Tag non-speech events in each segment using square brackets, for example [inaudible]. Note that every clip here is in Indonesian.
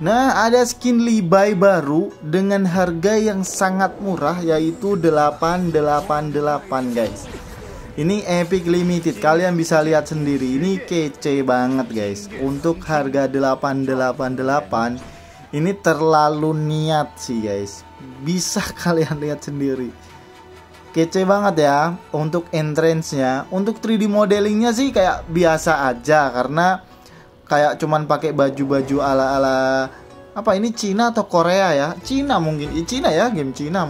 Nah, ada skin Libai baru dengan harga yang sangat murah yaitu 888 guys. Ini epic limited, kalian bisa lihat sendiri. Ini kece banget guys. Untuk harga 888 ini terlalu niat sih guys. Bisa [laughs] kalian lihat sendiri. Kece banget ya untuk entrance-nya. Untuk 3D modelingnya sih kayak biasa aja karena kayak cuman pakai baju-baju ala-ala apa ini Cina atau Korea ya? Cina mungkin, I, Cina ya game Cina.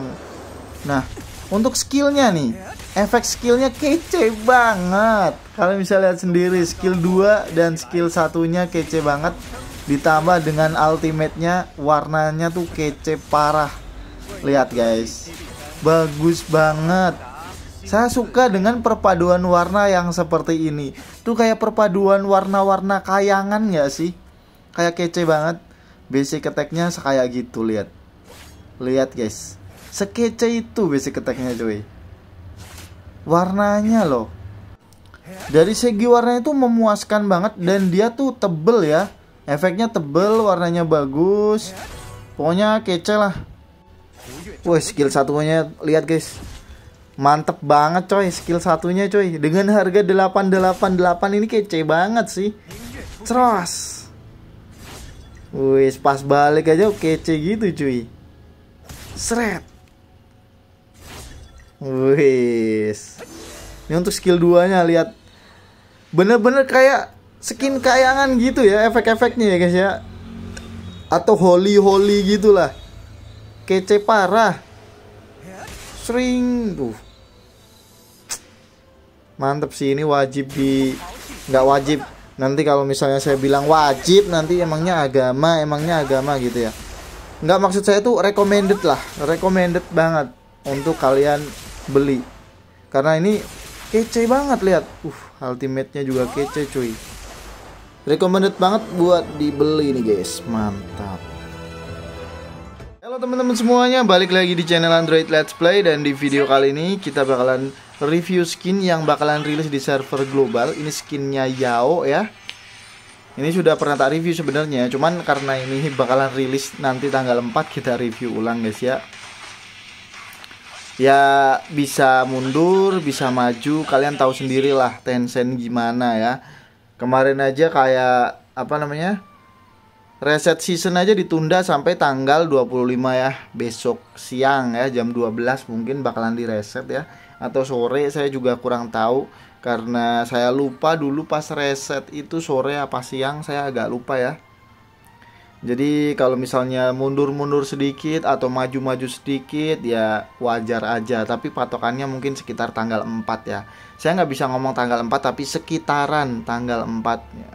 Nah, untuk skillnya nih, efek skillnya kece banget. Kalian bisa lihat sendiri skill 2 dan skill satunya kece banget. Ditambah dengan ultimate-nya warnanya tuh kece parah. Lihat guys. Bagus banget saya suka dengan perpaduan warna yang seperti ini. Tuh kayak perpaduan warna-warna kayangan ya sih? Kayak kece banget. Basic attack-nya kayak gitu, lihat. Lihat guys. Sekece itu basic attack-nya cuy. Warnanya loh. Dari segi warnanya itu memuaskan banget dan dia tuh tebel ya. Efeknya tebel, warnanya bagus. Pokoknya kece lah. Woi, skill satunya lihat guys mantep banget coy skill satunya coy dengan harga 888 ini kece banget sih cross wis pas balik aja kece gitu cuy seret wis ini untuk skill 2 nya lihat bener-bener kayak skin kayangan gitu ya efek-efeknya ya guys ya atau holy holy gitulah kece parah sering tuh mantep sih ini wajib di nggak wajib nanti kalau misalnya saya bilang wajib nanti emangnya agama emangnya agama gitu ya nggak maksud saya tuh recommended lah recommended banget untuk kalian beli karena ini kece banget lihat uh ultimate-nya juga kece cuy recommended banget buat dibeli nih guys mantap Halo teman-teman semuanya, balik lagi di channel Android Let's Play dan di video kali ini kita bakalan review skin yang bakalan rilis di server global. Ini skinnya Yao ya. Ini sudah pernah tak review sebenarnya, cuman karena ini bakalan rilis nanti tanggal 4 kita review ulang guys ya. Ya bisa mundur, bisa maju, kalian tahu sendirilah Tencent gimana ya. Kemarin aja kayak apa namanya? Reset season aja ditunda sampai tanggal 25 ya, besok siang ya jam 12 mungkin bakalan direset ya atau sore saya juga kurang tahu karena saya lupa dulu pas reset itu sore apa siang saya agak lupa ya jadi kalau misalnya mundur-mundur sedikit atau maju-maju sedikit ya wajar aja tapi patokannya mungkin sekitar tanggal 4 ya saya nggak bisa ngomong tanggal 4 tapi sekitaran tanggal 4 ya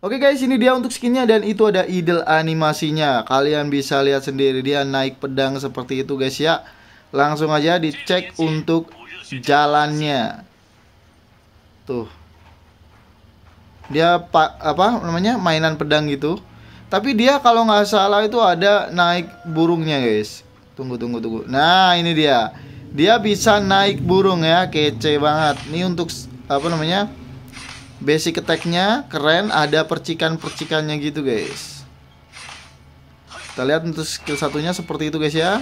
Oke guys, ini dia untuk skinnya dan itu ada idle animasinya. Kalian bisa lihat sendiri dia naik pedang seperti itu guys ya. Langsung aja dicek untuk jalannya. Tuh. Dia pak apa namanya? mainan pedang gitu. Tapi dia kalau nggak salah itu ada naik burungnya guys. Tunggu tunggu tunggu. Nah, ini dia. Dia bisa naik burung ya, kece banget. Ini untuk apa namanya? Basic attack-nya keren, ada percikan-percikannya gitu, guys. Kita lihat untuk skill satunya seperti itu, guys ya.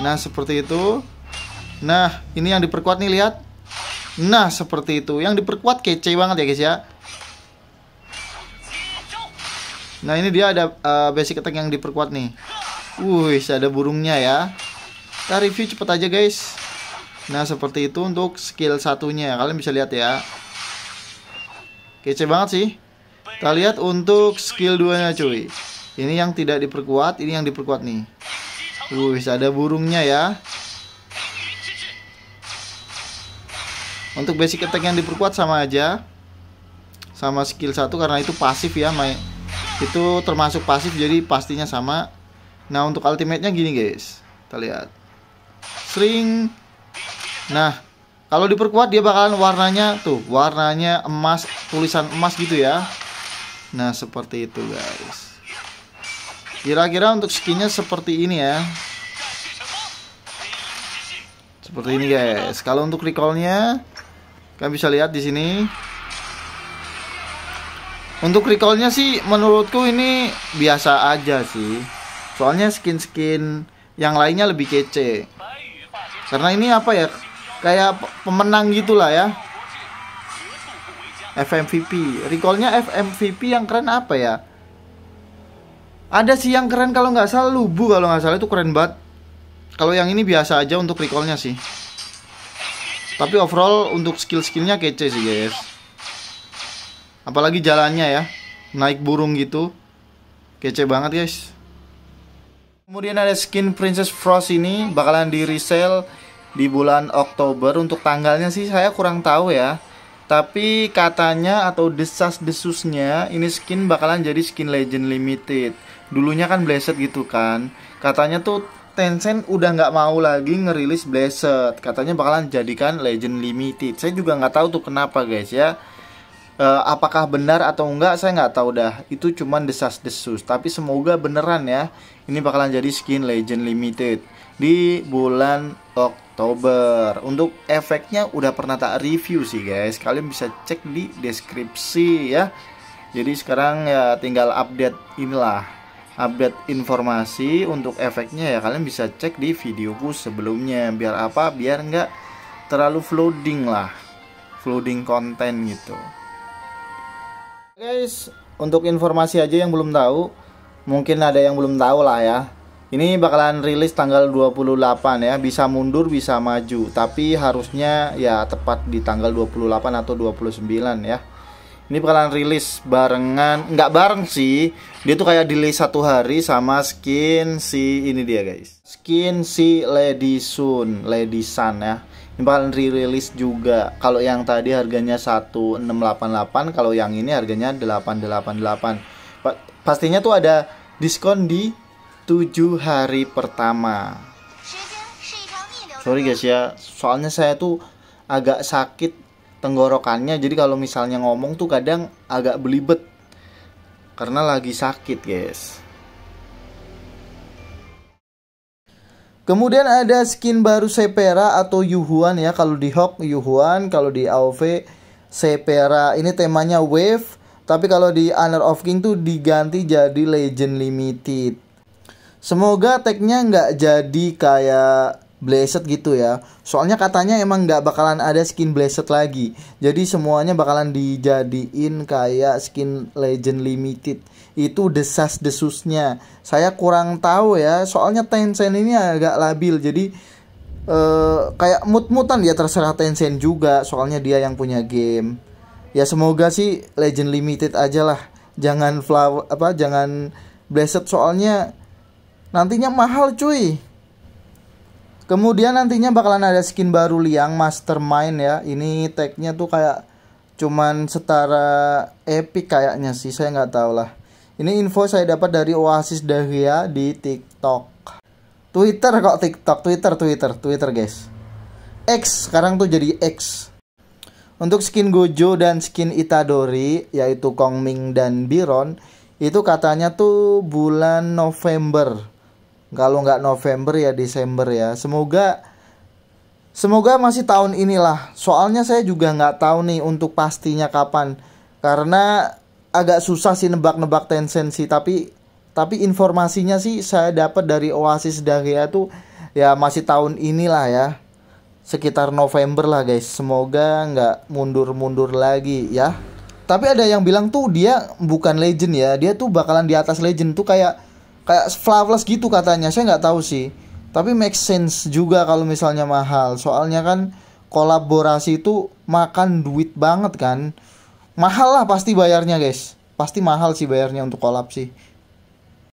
Nah, seperti itu. Nah, ini yang diperkuat nih, lihat. Nah, seperti itu. Yang diperkuat kece banget ya, guys ya. Nah, ini dia ada uh, basic attack yang diperkuat nih. Wih, ada burungnya ya. Kita review cepet aja, guys. Nah, seperti itu untuk skill satunya. Kalian bisa lihat ya. Kece banget sih. Kita lihat untuk skill 2-nya cuy. Ini yang tidak diperkuat, ini yang diperkuat nih. Wih, ada burungnya ya. Untuk basic attack yang diperkuat sama aja. Sama skill 1 karena itu pasif ya, main. Itu termasuk pasif jadi pastinya sama. Nah, untuk ultimate-nya gini, guys. Kita lihat. String. Nah, kalau diperkuat dia bakalan warnanya tuh, warnanya emas, tulisan emas gitu ya. Nah, seperti itu guys. Kira-kira untuk skinnya seperti ini ya. Seperti ini guys. Kalau untuk recallnya, kalian bisa lihat di sini. Untuk recallnya sih menurutku ini biasa aja sih. Soalnya skin-skin yang lainnya lebih kece. Karena ini apa ya? kayak pemenang gitulah ya FMVP recallnya FMVP yang keren apa ya ada sih yang keren kalau nggak salah lubu kalau nggak salah itu keren banget kalau yang ini biasa aja untuk recallnya sih tapi overall untuk skill-skillnya kece sih guys apalagi jalannya ya naik burung gitu kece banget guys kemudian ada skin Princess Frost ini bakalan di resell di bulan Oktober untuk tanggalnya sih saya kurang tahu ya tapi katanya atau desas-desusnya ini skin bakalan jadi skin legend limited dulunya kan blessed gitu kan katanya tuh Tencent udah nggak mau lagi ngerilis Blessed katanya bakalan jadikan Legend Limited saya juga nggak tahu tuh kenapa guys ya e, apakah benar atau enggak saya nggak tahu dah itu cuman desas desus tapi semoga beneran ya ini bakalan jadi skin Legend Limited di bulan Oktober. Untuk efeknya udah pernah tak review sih guys. Kalian bisa cek di deskripsi ya. Jadi sekarang ya tinggal update inilah update informasi untuk efeknya ya kalian bisa cek di videoku sebelumnya biar apa biar nggak terlalu flooding lah flooding konten gitu guys untuk informasi aja yang belum tahu mungkin ada yang belum tahu lah ya ini bakalan rilis tanggal 28 ya, bisa mundur bisa maju, tapi harusnya ya tepat di tanggal 28 atau 29 ya. Ini bakalan rilis barengan, nggak bareng sih. Dia tuh kayak delay satu hari sama skin si ini dia guys. Skin si Lady Sun, Lady Sun ya. Ini bakalan rilis juga. Kalau yang tadi harganya 1688, kalau yang ini harganya 888. pastinya tuh ada diskon di tujuh hari pertama sorry guys ya soalnya saya tuh agak sakit tenggorokannya jadi kalau misalnya ngomong tuh kadang agak belibet karena lagi sakit guys Kemudian ada skin baru Sepera atau Yuhuan ya. Kalau di Hawk Yuhuan, kalau di AOV Sepera. Ini temanya Wave, tapi kalau di Honor of King tuh diganti jadi Legend Limited. Semoga tagnya nggak jadi kayak Blessed gitu ya Soalnya katanya emang nggak bakalan ada skin Blessed lagi Jadi semuanya bakalan dijadiin kayak skin Legend Limited Itu desas-desusnya Saya kurang tahu ya Soalnya Tencent ini agak labil Jadi eh, kayak mut-mutan ya terserah Tencent juga Soalnya dia yang punya game Ya semoga sih Legend Limited aja lah Jangan flower, apa jangan Blessed soalnya nantinya mahal cuy kemudian nantinya bakalan ada skin baru liang mastermind ya ini tagnya tuh kayak cuman setara epic kayaknya sih saya nggak tahu lah ini info saya dapat dari Oasis Dahlia di TikTok Twitter kok TikTok Twitter Twitter Twitter guys X sekarang tuh jadi X untuk skin Gojo dan skin Itadori yaitu Kongming dan Biron itu katanya tuh bulan November kalau nggak November ya Desember ya semoga semoga masih tahun inilah soalnya saya juga nggak tahu nih untuk pastinya kapan karena agak susah sih nebak-nebak Tencent sih tapi tapi informasinya sih saya dapat dari Oasis ya tuh ya masih tahun inilah ya sekitar November lah guys semoga nggak mundur-mundur lagi ya tapi ada yang bilang tuh dia bukan legend ya dia tuh bakalan di atas legend tuh kayak kayak flawless gitu katanya saya nggak tahu sih tapi make sense juga kalau misalnya mahal soalnya kan kolaborasi itu makan duit banget kan mahal lah pasti bayarnya guys pasti mahal sih bayarnya untuk kolab sih